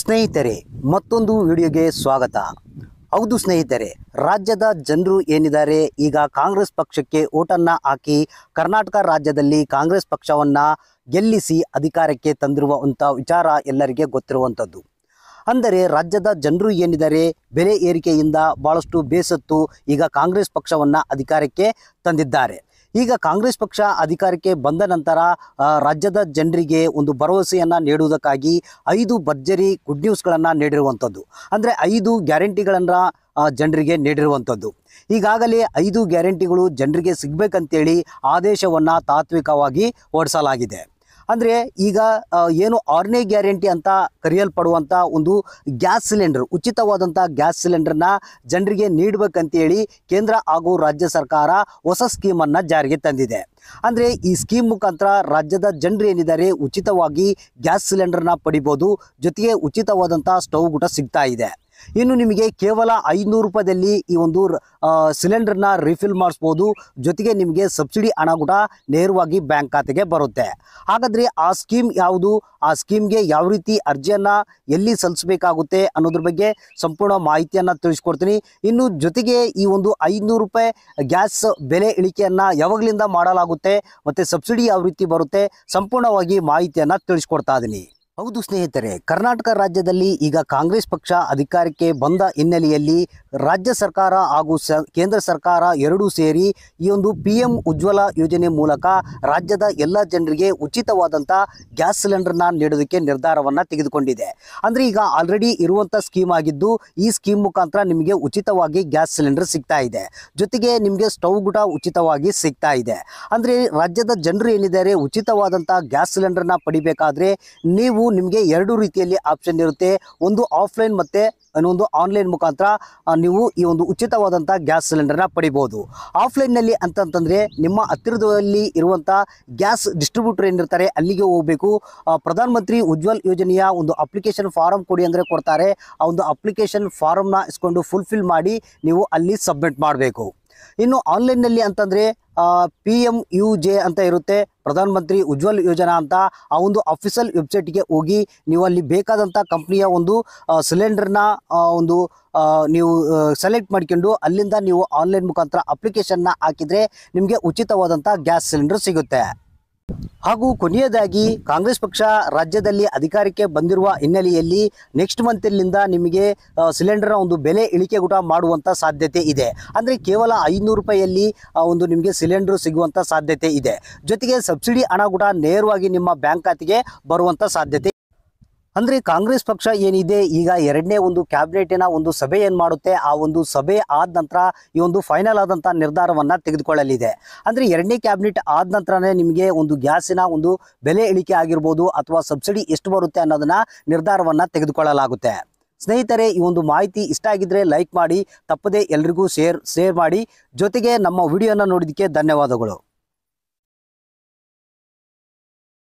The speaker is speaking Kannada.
ಸ್ನೇಹಿತರೆ ಮತ್ತೊಂದು ವಿಡಿಯೋಗೆ ಸ್ವಾಗತ ಹೌದು ಸ್ನೇಹಿತರೆ ರಾಜ್ಯದ ಜನರು ಏನಿದ್ದಾರೆ ಈಗ ಕಾಂಗ್ರೆಸ್ ಪಕ್ಷಕ್ಕೆ ಓಟನ್ನು ಹಾಕಿ ಕರ್ನಾಟಕ ರಾಜ್ಯದಲ್ಲಿ ಕಾಂಗ್ರೆಸ್ ಪಕ್ಷವನ್ನು ಗೆಲ್ಲಿಸಿ ಅಧಿಕಾರಕ್ಕೆ ತಂದಿರುವ ವಿಚಾರ ಎಲ್ಲರಿಗೆ ಗೊತ್ತಿರುವಂಥದ್ದು ಅಂದರೆ ರಾಜ್ಯದ ಜನರು ಏನಿದ್ದಾರೆ ಬೆಲೆ ಏರಿಕೆಯಿಂದ ಭಾಳಷ್ಟು ಬೇಸತ್ತು ಈಗ ಕಾಂಗ್ರೆಸ್ ಪಕ್ಷವನ್ನು ಅಧಿಕಾರಕ್ಕೆ ತಂದಿದ್ದಾರೆ ಈಗ ಕಾಂಗ್ರೆಸ್ ಪಕ್ಷ ಅಧಿಕಾರಕ್ಕೆ ಬಂದ ನಂತರ ರಾಜ್ಯದ ಜನರಿಗೆ ಒಂದು ಭರವಸೆಯನ್ನು ನೀಡುವುದಕ್ಕಾಗಿ ಐದು ಭರ್ಜರಿ ಗುಡ್ ನ್ಯೂಸ್ಗಳನ್ನು ನೀಡಿರುವಂಥದ್ದು ಅಂದರೆ ಐದು ಗ್ಯಾರಂಟಿಗಳನ್ನು ಜನರಿಗೆ ನೀಡಿರುವಂಥದ್ದು ಈಗಾಗಲೇ ಐದು ಗ್ಯಾರಂಟಿಗಳು ಜನರಿಗೆ ಸಿಗಬೇಕಂತೇಳಿ ಆದೇಶವನ್ನು ತಾತ್ವಿಕವಾಗಿ ಹೊರಡಿಸಲಾಗಿದೆ ಅಂದರೆ ಈಗ ಏನು ಆರನೇ ಗ್ಯಾರಂಟಿ ಅಂತ ಕರೆಯಲ್ಪಡುವಂಥ ಒಂದು ಗ್ಯಾಸ್ ಸಿಲಿಂಡರ್ ಉಚಿತವಾದಂಥ ಗ್ಯಾಸ್ ಸಿಲಿಂಡರ್ನ ಜನರಿಗೆ ನೀಡಬೇಕಂತೇಳಿ ಕೇಂದ್ರ ಹಾಗೂ ರಾಜ್ಯ ಸರ್ಕಾರ ಹೊಸ ಸ್ಕೀಮನ್ನು ಜಾರಿಗೆ ತಂದಿದೆ ಅಂದರೆ ಈ ಸ್ಕೀಮ್ ಮುಖಾಂತರ ರಾಜ್ಯದ ಜನರು ಏನಿದ್ದಾರೆ ಉಚಿತವಾಗಿ ಗ್ಯಾಸ್ ಸಿಲಿಂಡರ್ನ ಪಡಿಬೋದು ಜೊತೆಗೆ ಉಚಿತವಾದಂಥ ಸ್ಟವ್ ಕೂಡ ಸಿಗ್ತಾ ಇದೆ ಇನ್ನು ನಿಮಗೆ ಕೇವಲ ಐನೂರು ರೂಪಾಯಿದಲ್ಲಿ ಈ ಒಂದು ಸಿಲಿಂಡರ್ನ ರಿಫಿಲ್ ಮಾಡಿಸ್ಬೋದು ಜೊತೆಗೆ ನಿಮಗೆ ಸಬ್ಸಿಡಿ ಹಣ ಕೂಡ ನೇರವಾಗಿ ಬ್ಯಾಂಕ್ ಖಾತೆಗೆ ಬರುತ್ತೆ ಹಾಗಾದರೆ ಆ ಸ್ಕೀಮ್ ಯಾವುದು ಆ ಸ್ಕೀಮ್ಗೆ ಯಾವ ರೀತಿ ಅರ್ಜಿಯನ್ನು ಎಲ್ಲಿ ಸಲ್ಲಿಸಬೇಕಾಗುತ್ತೆ ಅನ್ನೋದ್ರ ಬಗ್ಗೆ ಸಂಪೂರ್ಣ ಮಾಹಿತಿಯನ್ನು ತಿಳಿಸ್ಕೊಡ್ತೀನಿ ಇನ್ನು ಜೊತೆಗೆ ಈ ಒಂದು ಐನೂರು ರೂಪಾಯಿ ಗ್ಯಾಸ್ ಬೆಲೆ ಇಳಿಕೆಯನ್ನು ಯಾವಾಗಲಿಂದ ಮಾಡಲಾಗುತ್ತೆ ಮತ್ತು ಸಬ್ಸಿಡಿ ಯಾವ ರೀತಿ ಬರುತ್ತೆ ಸಂಪೂರ್ಣವಾಗಿ ಮಾಹಿತಿಯನ್ನು ತಿಳಿಸ್ಕೊಡ್ತಾ ಇದ್ದೀನಿ ಹೌದು ಸ್ನೇಹಿತರೆ ಕರ್ನಾಟಕ ರಾಜ್ಯದಲ್ಲಿ ಈಗ ಕಾಂಗ್ರೆಸ್ ಪಕ್ಷ ಅಧಿಕಾರಕ್ಕೆ ಬಂದ ಹಿನ್ನೆಲೆಯಲ್ಲಿ ರಾಜ್ಯ ಸರ್ಕಾರ ಹಾಗೂ ಸ ಕೇಂದ್ರ ಸರ್ಕಾರ ಎರಡೂ ಸೇರಿ ಈ ಒಂದು ಪಿ ಎಂ ಉಜ್ವಲ ಯೋಜನೆ ಮೂಲಕ ರಾಜ್ಯದ ಎಲ್ಲ ಜನರಿಗೆ ಉಚಿತವಾದಂಥ ಗ್ಯಾಸ್ ಸಿಲಿಂಡರ್ನ ನೀಡೋದಕ್ಕೆ ನಿರ್ಧಾರವನ್ನು ತೆಗೆದುಕೊಂಡಿದೆ ಅಂದರೆ ಈಗ ಆಲ್ರೆಡಿ ಇರುವಂಥ ಸ್ಕೀಮ್ ಆಗಿದ್ದು ಈ ಸ್ಕೀಮ್ ಮುಖಾಂತರ ನಿಮಗೆ ಉಚಿತವಾಗಿ ಗ್ಯಾಸ್ ಸಿಲಿಂಡರ್ ಸಿಗ್ತಾ ಇದೆ ಜೊತೆಗೆ ನಿಮಗೆ ಸ್ಟವ್ ಕೂಡ ಉಚಿತವಾಗಿ ಸಿಗ್ತಾ ಇದೆ ಅಂದರೆ ರಾಜ್ಯದ ಜನರು ಏನಿದ್ದಾರೆ ಉಚಿತವಾದಂಥ ಗ್ಯಾಸ್ ಸಿಲಿಂಡರ್ನ ಪಡಿಬೇಕಾದ್ರೆ ನೀವು ನಿಮಗೆ ಎರಡು ರೀತಿಯಲ್ಲಿ ಆಪ್ಷನ್ ಇರುತ್ತೆ ಒಂದು ಆಫ್ಲೈನ್ ಮತ್ತು ಅನ್ನೋ ಒಂದು ಆನ್ಲೈನ್ ಮುಖಾಂತರ ನೀವು ಈ ಒಂದು ಉಚಿತವಾದಂಥ ಗ್ಯಾಸ್ ಸಿಲಿಂಡರ್ನ ಪಡಿಬೋದು ಆಫ್ಲೈನ್ನಲ್ಲಿ ಅಂತಂತಂದರೆ ನಿಮ್ಮ ಹತ್ತಿರದಲ್ಲಿ ಇರುವಂಥ ಗ್ಯಾಸ್ ಡಿಸ್ಟ್ರಿಬ್ಯೂಟರ್ ಏನಿರ್ತಾರೆ ಅಲ್ಲಿಗೆ ಹೋಗಬೇಕು ಪ್ರಧಾನ ಮಂತ್ರಿ ಉಜ್ವಲ್ ಯೋಜನೆಯ ಒಂದು ಅಪ್ಲಿಕೇಶನ್ ಫಾರಮ್ ಕೊಡಿ ಅಂದರೆ ಕೊಡ್ತಾರೆ ಆ ಒಂದು ಅಪ್ಲಿಕೇಶನ್ ಫಾರಮ್ನ ಇಸ್ಕೊಂಡು ಫುಲ್ಫಿಲ್ ಮಾಡಿ ನೀವು ಅಲ್ಲಿ ಸಬ್ಮಿಟ್ ಮಾಡಬೇಕು ಇನ್ನು ಆನ್ಲೈನ್ನಲ್ಲಿ ಅಂತಂದರೆ ಪಿ ಎಮ್ ಯು ಜೆ ಅಂತ ಇರುತ್ತೆ ಪ್ರಧಾನ ಮಂತ್ರಿ ಉಜ್ವಲ್ ಯೋಜನಾ ಅಂತ ಆ ಒಂದು ಅಫಿಷಿಯಲ್ ವೆಬ್ಸೈಟ್ಗೆ ಹೋಗಿ ನೀವು ಅಲ್ಲಿ ಬೇಕಾದಂಥ ಕಂಪ್ನಿಯ ಒಂದು ಸಿಲಿಂಡರ್ನ ಒಂದು ನೀವು ಸೆಲೆಕ್ಟ್ ಮಾಡ್ಕೊಂಡು ಅಲ್ಲಿಂದ ನೀವು ಆನ್ಲೈನ್ ಮುಖಾಂತರ ಅಪ್ಲಿಕೇಶನ್ನ ಹಾಕಿದರೆ ನಿಮಗೆ ಉಚಿತವಾದಂಥ ಗ್ಯಾಸ್ ಸಿಲಿಂಡರ್ ಸಿಗುತ್ತೆ ಹಾಗೂ ಕೊನೆಯದಾಗಿ ಕಾಂಗ್ರೆಸ್ ಪಕ್ಷ ರಾಜ್ಯದಲ್ಲಿ ಅಧಿಕಾರಕ್ಕೆ ಬಂದಿರುವ ಹಿನ್ನೆಲೆಯಲ್ಲಿ ನೆಕ್ಸ್ಟ್ ಮಂತ್ನಿಂದ ನಿಮಗೆ ಸಿಲಿಂಡರ್ನ ಒಂದು ಬೆಲೆ ಇಳಿಕೆ ಕೂಡ ಮಾಡುವಂಥ ಸಾಧ್ಯತೆ ಇದೆ ಅಂದರೆ ಕೇವಲ ಐನೂರು ರೂಪಾಯಿಯಲ್ಲಿ ಒಂದು ನಿಮಗೆ ಸಿಲಿಂಡರ್ ಸಿಗುವಂಥ ಸಾಧ್ಯತೆ ಇದೆ ಜೊತೆಗೆ ಸಬ್ಸಿಡಿ ಹಣ ಕೂಡ ನೇರವಾಗಿ ನಿಮ್ಮ ಬ್ಯಾಂಕ್ ಖಾತೆಗೆ ಬರುವಂಥ ಸಾಧ್ಯತೆ ಅಂದ್ರೆ ಕಾಂಗ್ರೆಸ್ ಪಕ್ಷ ಏನಿದೆ ಈಗ ಎರಡನೇ ಒಂದು ಕ್ಯಾಬಿನೆಟಿನ ಒಂದು ಸಭೆ ಏನು ಮಾಡುತ್ತೆ ಆ ಒಂದು ಸಭೆ ಆದ ನಂತರ ಈ ಒಂದು ಫೈನಲ್ ಆದಂಥ ನಿರ್ಧಾರವನ್ನ ತೆಗೆದುಕೊಳ್ಳಲಿದೆ ಅಂದ್ರೆ ಎರಡನೇ ಕ್ಯಾಬಿನೆಟ್ ಆದ ನಂತರನೇ ನಿಮಗೆ ಒಂದು ಗ್ಯಾಸಿನ ಒಂದು ಬೆಲೆ ಇಳಿಕೆ ಆಗಿರ್ಬೋದು ಅಥವಾ ಸಬ್ಸಿಡಿ ಎಷ್ಟು ಬರುತ್ತೆ ಅನ್ನೋದನ್ನ ನಿರ್ಧಾರವನ್ನ ತೆಗೆದುಕೊಳ್ಳಲಾಗುತ್ತೆ ಸ್ನೇಹಿತರೆ ಈ ಒಂದು ಮಾಹಿತಿ ಇಷ್ಟ ಆಗಿದ್ರೆ ಲೈಕ್ ಮಾಡಿ ತಪ್ಪದೇ ಎಲ್ರಿಗೂ ಶೇರ್ ಶೇರ್ ಮಾಡಿ ಜೊತೆಗೆ ನಮ್ಮ ವಿಡಿಯೋನ ನೋಡಿದಕ್ಕೆ ಧನ್ಯವಾದಗಳು